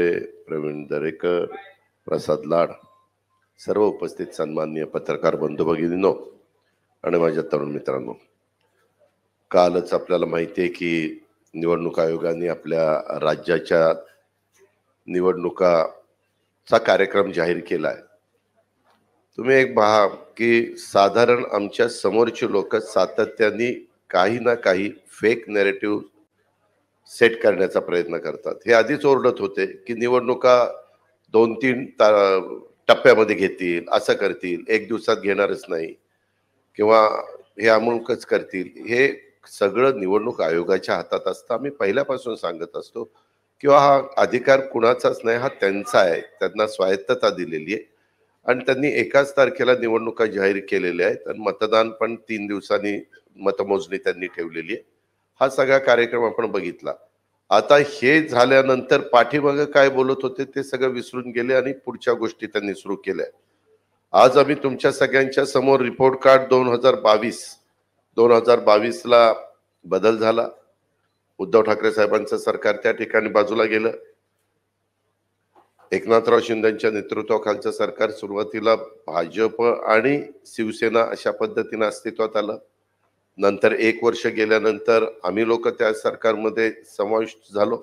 प्रवीण दरेकर प्रसाद लाड सर्व उपस्थित सन्माननीय पत्रकार बंधू भगिनीनो आणि माझ्या तरुण मित्रांनो कालच आपल्याला माहिती आहे की निवडणूक आयोगाने आपल्या राज्याच्या निवडणुकाचा कार्यक्रम जाहीर केला आहे तुम्ही एक पहा की साधारण आमच्या समोरचे लोक सातत्याने काही ना काही फेक नेरेटिव्ह सेट करण्याचा प्रयत्न करतात हे आधीच ओरडत होते की निवडणुका दोन तीन टप्प्यामध्ये घेतील असं करतील एक दिवसात घेणारच नाही किंवा हे अमुकच करतील हे सगळं निवडणूक आयोगाच्या हातात असतं आम्ही पहिल्यापासून सांगत असतो किंवा हा अधिकार कुणाचाच नाही हा त्यांचा आहे त्यांना स्वायत्तता दिलेली आहे आणि त्यांनी एकाच तारखेला निवडणुका जाहीर केलेल्या आहेत आणि मतदान पण तीन दिवसांनी मतमोजणी त्यांनी ठेवलेली आहे हा सगळा कार्यक्रम आपण बघितला आता हे झाल्यानंतर पाठीमागं काय बोलत होते ते सगळं विसरून गेले आणि पुढच्या गोष्टी त्यांनी सुरू केल्या आज आम्ही तुमच्या सगळ्यांच्या समोर रिपोर्ट कार्ड दोन हजार बावीस दोन हजार बावीसला बदल झाला उद्धव ठाकरे साहेबांचं सरकार त्या ठिकाणी बाजूला गेलं एकनाथराव शिंदेच्या नेतृत्वाखालचं सरकार सुरुवातीला भाजप आणि शिवसेना अशा पद्धतीनं अस्तित्वात आलं नंतर एक वर्ष गेल्यानंतर आम्ही लोक त्या सरकारमध्ये समाविष्ट झालो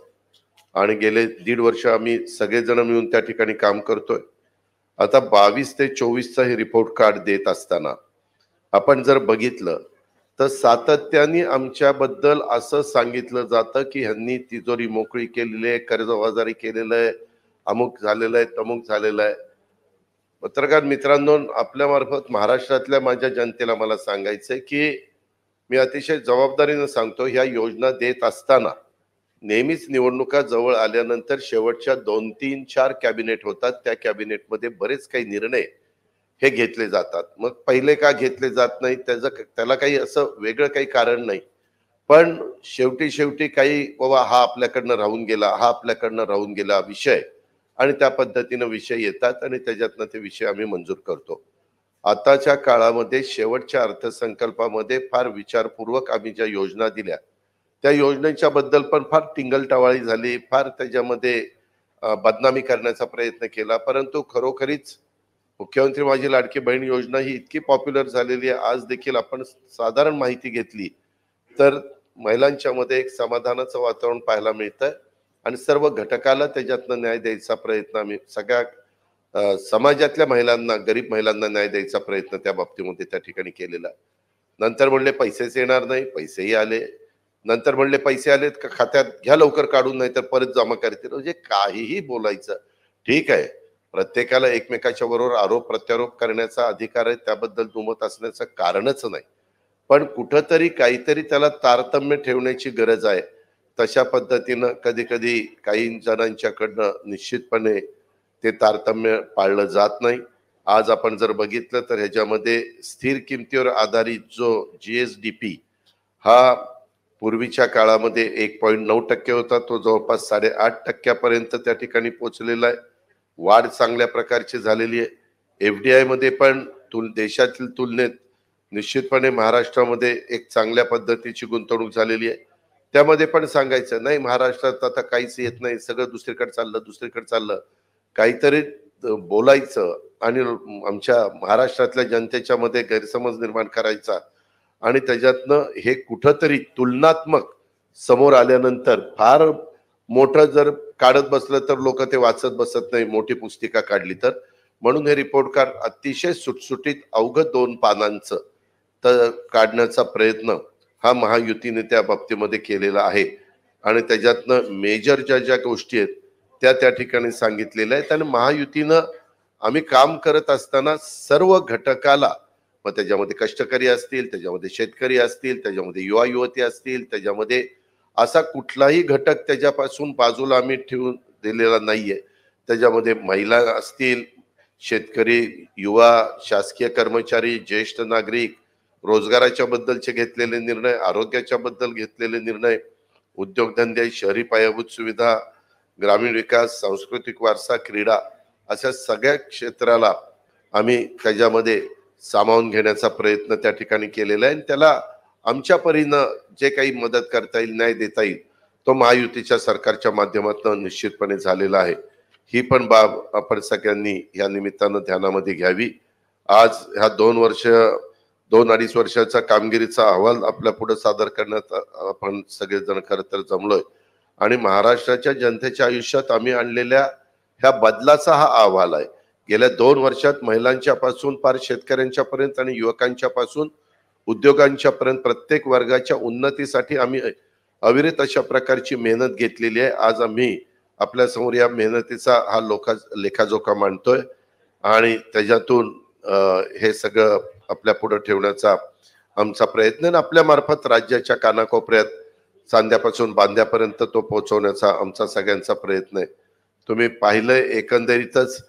आणि गेले दीड वर्ष आम्ही सगळेजण मिळून त्या ठिकाणी काम करतोय आता बावीस ते चोवीसचा हे रिपोर्ट कार्ड देत असताना आपण जर बघितलं तर सातत्याने आमच्याबद्दल असं सांगितलं जातं की ह्यांनी तिजोरी मोकळी केलेली आहे कर्जबाजारी केलेलं आहे अमुक झालेलं आहे तमुक झालेलं आहे पत्रकार मित्रांनो आपल्यामार्फत महाराष्ट्रातल्या माझ्या जनतेला मला सांगायचंय की मी अतिशय जबाबदारीनं सांगतो ह्या योजना देत असताना नेहमीच निवडणुका जवळ आल्यानंतर शेवटच्या दोन तीन चार कॅबिनेट होतात त्या कॅबिनेटमध्ये बरेच काही निर्णय हे घेतले जातात मग पहिले का घेतले जात नाही त्याचं त्याला काही असं वेगळं काही कारण नाही पण शेवटी शेवटी काही बाबा हा आपल्याकडनं राहून गेला हा आपल्याकडनं राहून गेला विषय आणि त्या पद्धतीनं विषय येतात आणि त्याच्यातनं ते विषय आम्ही मंजूर करतो आताच्या काळामध्ये शेवटच्या अर्थसंकल्पामध्ये फार विचारपूर्वक आम्ही ज्या योजना दिल्या त्या योजनेच्या बद्दल पण फार टिंगलटवाळी झाली फार त्याच्यामध्ये बदनामी करण्याचा प्रयत्न केला परंतु खरोखरीच मुख्यमंत्री माझी लाडकी बहीण योजना ही इतकी पॉप्युलर झालेली आहे आज देखील आपण साधारण माहिती घेतली तर महिलांच्या मध्ये एक समाधानाचं वातावरण पाहायला मिळतं आणि सर्व घटकाला त्याच्यातनं न्याय द्यायचा प्रयत्न आम्ही सगळ्या समाजातल्या महिलांना गरीब महिलांना न्याय द्यायचा प्रयत्न त्या बाबतीमध्ये त्या ठिकाणी केलेला नंतर म्हणले पैसेच येणार नाही पैसेही आले नंतर म्हणले पैसे आलेत का खात्यात घ्या लवकर काढून नाही तर परत जमा करतील म्हणजे काहीही बोलायचं ठीक आहे प्रत्येकाला एकमेकाच्या बरोबर आरोप प्रत्यारोप करण्याचा अधिकार आहे त्याबद्दल दुमत असण्याचं कारणच नाही पण कुठंतरी काहीतरी त्याला तारतम्य ठेवण्याची गरज आहे तशा पद्धतीनं कधी कधी काही जणांच्याकडनं निश्चितपणे ते तारतम्य पाळलं जात नाही आज आपण जर बघितलं तर ह्याच्यामध्ये स्थिर किमतीवर आधारित जो जी एस डी पी हा पूर्वीच्या काळामध्ये एक पॉईंट नऊ टक्के होता तो जवळपास साडेआठ टक्क्यापर्यंत त्या ठिकाणी पोचलेला आहे वाढ चांगल्या प्रकारची झालेली आहे एफ डी आयमध्ये पण तुल देशातील तुलनेत निश्चितपणे महाराष्ट्रामध्ये एक चांगल्या पद्धतीची गुंतवणूक झालेली आहे त्यामध्ये पण सांगायचं नाही महाराष्ट्रात आता काहीच येत नाही सगळं दुसरीकडे चाललं दुसरीकडे चाललं काहीतरी बोलायचं आणि आमच्या महाराष्ट्रातल्या जनतेच्या मध्ये गैरसमज निर्माण करायचा आणि त्याच्यातनं हे कुठंतरी तुलनात्मक समोर आल्यानंतर फार मोठं जर काढत बसलं तर लोक ते वाचत बसत नाही मोठी पुस्तिका काढली तर म्हणून हे रिपोर्ट कार्ड अतिशय सुटसुटीत अवघं दोन पानांचं तर काढण्याचा प्रयत्न हा महायुतीने त्या बाबतीमध्ये केलेला आहे आणि त्याच्यातनं मेजर ज्या ज्या गोष्टी आहेत त्या त्या ठिकाणी सांगितलेलं आहे आणि महायुतीनं आम्ही काम करत असताना सर्व घटकाला मग त्याच्यामध्ये कष्टकरी असतील त्याच्यामध्ये शेतकरी असतील त्याच्यामध्ये युवा युवती असतील त्याच्यामध्ये असा कुठलाही घटक त्याच्यापासून बाजूला आम्ही ठेवून दिलेला नाहीये त्याच्यामध्ये महिला असतील शेतकरी युवा शासकीय कर्मचारी ज्येष्ठ नागरिक रोजगाराच्या बद्दलचे घेतलेले निर्णय आरोग्याच्या बद्दल घेतलेले निर्णय उद्योगधंदे शहरी पायाभूत सुविधा ग्रामीण विकास सांस्कृतिक वारसा क्रीडा अशा सगळ्या क्षेत्राला आम्ही त्याच्यामध्ये सामावून घेण्याचा प्रयत्न त्या ठिकाणी केलेला आहे आणि त्याला आमच्या परीनं जे काही मदत करता येईल न्याय देता येईल तो महायुतीच्या सरकारच्या माध्यमातून निश्चितपणे झालेला आहे ही पण बाब आपण सगळ्यांनी या निमित्तानं ध्यानामध्ये घ्यावी आज ह्या दोन वर्ष दोन अडीच वर्षाचा कामगिरीचा अहवाल आपल्या पुढे सादर करण्यात आपण सगळेजण खरं तर जमलोय आणि महाराष्ट्राच्या जनतेच्या आयुष्यात आम्ही आणलेल्या ह्या बदलाचा हा अहवाल आहे गेल्या दोन वर्षात महिलांच्या पासून पार शेतकऱ्यांच्या पर्यंत आणि युवकांच्या पासून उद्योगांच्या पर्यंत प्रत्येक वर्गाच्या उन्नतीसाठी आम्ही अविरत अशा प्रकारची मेहनत घेतलेली आहे आज आम्ही आपल्या समोर या मेहनतीचा हा लोखा लेखाजोखा मांडतोय आणि त्याच्यातून हे सगळं आपल्या पुढे ठेवण्याचा आमचा प्रयत्न आणि आपल्या मार्फत राज्याच्या कानाकोपऱ्यात सांध्यापासून बांध्यापर्यंत तो पोहोचवण्याचा आमचा सगळ्यांचा प्रयत्न आहे तुम्ही पाहिलं एकंदरीतच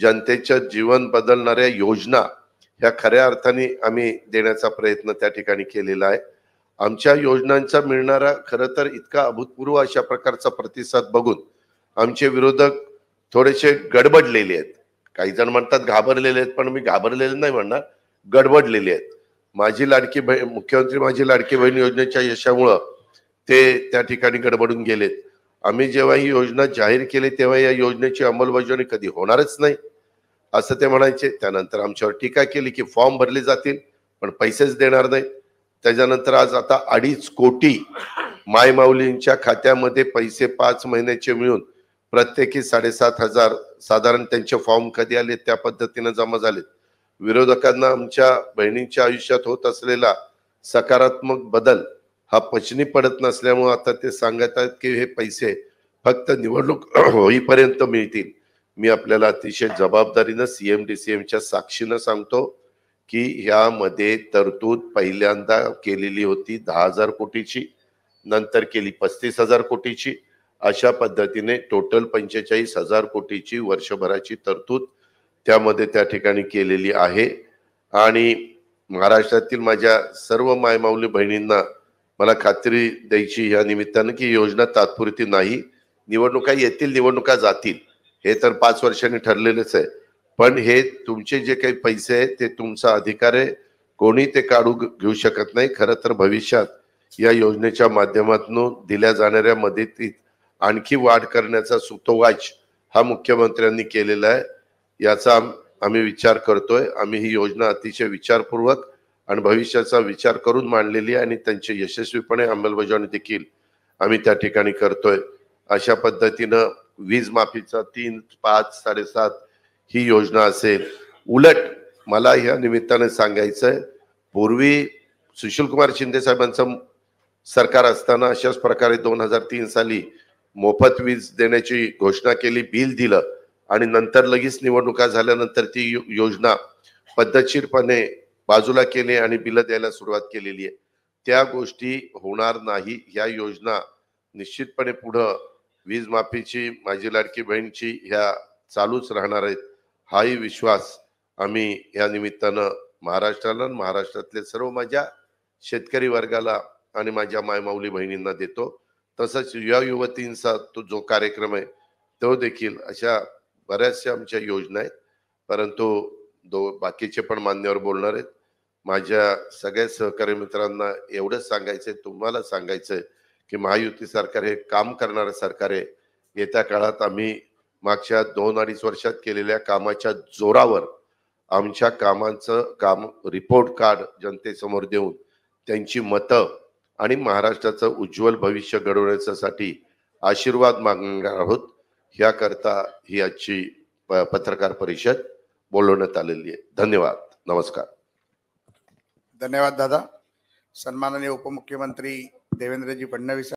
जनतेचं जीवन बदलणाऱ्या योजना ह्या खऱ्या अर्थाने आम्ही देण्याचा प्रयत्न त्या ठिकाणी केलेला आहे आमच्या योजनांचा मिळणारा खरं तर इतका अभूतपूर्व अशा प्रकारचा प्रतिसाद बघून आमचे विरोधक थोडेसे गडबडलेले आहेत काही जण म्हणतात घाबरलेले आहेत पण मी घाबरलेले नाही म्हणणार गडबडलेले आहेत माझी लाडकी बहीण मुख्यमंत्री माझी लाडकी बहीण योजनेच्या यशामुळं ते त्या ठिकाणी गडबडून गेलेत आम्ही जेव्हा ही योजना जाहीर केली तेव्हा या योजनेची अंमलबजावणी कधी होणारच नाही असं ते म्हणायचे त्यानंतर आमच्यावर टीका केली की फॉर्म भरले जातील पण पैसेच देणार नाही त्याच्यानंतर आज आता अडीच कोटी मायमाऊलींच्या खात्यामध्ये पैसे पाच महिन्याचे मिळून प्रत्येकी साडेसात हजार साधारण त्यांचे फॉर्म कधी आले त्या पद्धतीनं जमा झाले विरोधकांना आमच्या बहिणींच्या आयुष्यात होत असलेला सकारात्मक बदल हा पचनी पडत नसल्यामुळे आता ते सांगत आहेत की हे पैसे फक्त निवडणूक होईपर्यंत मिळतील मी आपल्याला अतिशय जबाबदारीनं एम डी सी एमच्या साक्षीनं सांगतो की ह्यामध्ये तरतूद पहिल्यांदा केलेली होती दहा हजार कोटीची नंतर केली पस्तीस हजार कोटीची अशा पद्धतीने टोटल पंचेचाळीस हजार कोटीची वर्षभराची तरतूद त्यामध्ये त्या ठिकाणी केलेली आहे आणि महाराष्ट्रातील माझ्या सर्व मायमाऊली बहिणींना मला खात्री द्यायची या निमित्तानं की योजना तात्पुरती नाही निवडणुका येतील निवडणुका जातील हे तर पाच वर्षांनी ठरलेलंच आहे पण हे तुमचे जे काही पैसे आहे ते तुमचा अधिकार आहे कोणी ते काढू घेऊ शकत नाही खरं तर भविष्यात या योजनेच्या माध्यमातून दिल्या जाणाऱ्या मदतीत आणखी वाढ करण्याचा सुतोवाच हा मुख्यमंत्र्यांनी केलेला आहे याचा आम्ही विचार करतोय आम्ही ही योजना अतिशय विचारपूर्वक आणि भविष्याचा विचार करून मांडलेली आहे आणि त्यांची यशस्वीपणे अंमलबजावणी देखील आम्ही त्या ठिकाणी करतोय अशा पद्धतीनं वीज माफीचा तीन पाच साडेसात ही योजना असेल उलट मला ह्या निमित्ताने सांगायचं आहे पूर्वी कुमार शिंदे साहेबांचं सरकार असताना अशाच प्रकारे दोन हजार तीन साली मोफत वीज देण्याची घोषणा केली बिल दिलं आणि नंतर लगेच निवडणुका झाल्यानंतर ती योजना पद्धतशीरपणे बाजूला केले आणि बिलं द्यायला सुरुवात केलेली आहे त्या गोष्टी होणार नाही ह्या योजना निश्चितपणे पुढं वीज माफीची माझी लाडकी बहीणची ह्या चालूच राहणार आहेत हाही विश्वास आम्ही या निमित्तानं महाराष्ट्राला महाराष्ट्रातले सर्व माझ्या शेतकरी वर्गाला आणि माझ्या मायमाऊली बहिणींना देतो तसंच युवा युवतींचा तो जो कार्यक्रम आहे तो देखील अशा बऱ्याचशा आमच्या योजना आहेत परंतु दो बाकीचे पण मान्यवर बोलणार आहेत माझ्या सगळ्या सहकारी मित्रांना एवढंच सांगायचंय तुम्हाला सांगायचंय की महायुती सरकार हे काम करणारं सरकार आहे येत्या काळात आम्ही मागच्या दोन अडीच वर्षात केलेल्या कामाच्या जोरावर आमच्या कामांचं काम रिपोर्ट कार्ड जनतेसमोर देऊन त्यांची मतं आणि महाराष्ट्राचं उज्ज्वल भविष्य घडवण्यासाठी आशीर्वाद मागणार आहोत ह्याकरता ही आजची पत्रकार परिषद बोलवण्यात आलेली आहे धन्यवाद नमस्कार धन्यवाद दादा सन्माननीय उपमुख्यमंत्री देवेंद्रजी फडणवीस